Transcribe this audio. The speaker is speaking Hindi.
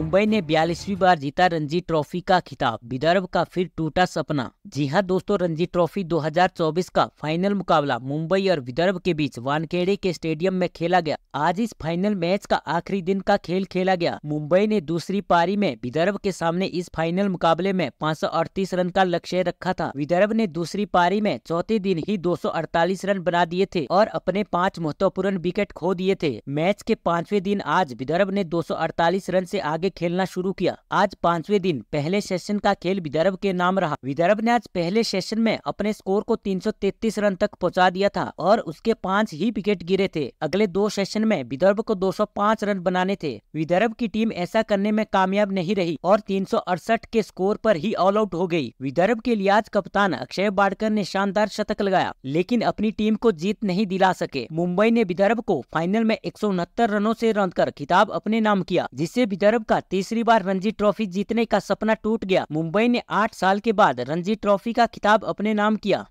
मुंबई ने बयालीसवीं बार जीता रणजी ट्रॉफी का खिताब विदर्भ का फिर टूटा सपना जी हां दोस्तों रणजी ट्रॉफी 2024 का फाइनल मुकाबला मुंबई और विदर्भ के बीच वानखेड़े के स्टेडियम में खेला गया आज इस फाइनल मैच का आखिरी दिन का खेल खेला गया मुंबई ने दूसरी पारी में विदर्भ के सामने इस फाइनल मुकाबले में पाँच रन का लक्ष्य रखा था विदर्भ ने दूसरी पारी में चौथे दिन ही दो रन बना दिए थे और अपने पाँच महत्वपूर्ण विकेट खो दिए थे मैच के पाँचवे दिन आज विदर्भ ने दो रन ऐसी आगे में खेलना शुरू किया आज पांचवे दिन पहले सेशन का खेल विदर्भ के नाम रहा विदर्भ ने आज पहले सेशन में अपने स्कोर को 333 रन तक पहुंचा दिया था और उसके पांच ही विकेट गिरे थे अगले दो सेशन में विदर्भ को 205 रन बनाने थे विदर्भ की टीम ऐसा करने में कामयाब नहीं रही और तीन के स्कोर आरोप ही ऑल आउट हो गयी विदर्भ के लिए आज कप्तान अक्षय बाड़कर ने शानदार शतक लगाया लेकिन अपनी टीम को जीत नहीं दिला सके मुंबई ने विदर्भ को फाइनल में एक रनों ऐसी रन कर खिताब अपने नाम किया जिससे विदर्भ का तीसरी बार रणजी ट्रॉफी जीतने का सपना टूट गया मुंबई ने आठ साल के बाद रणजी ट्रॉफी का खिताब अपने नाम किया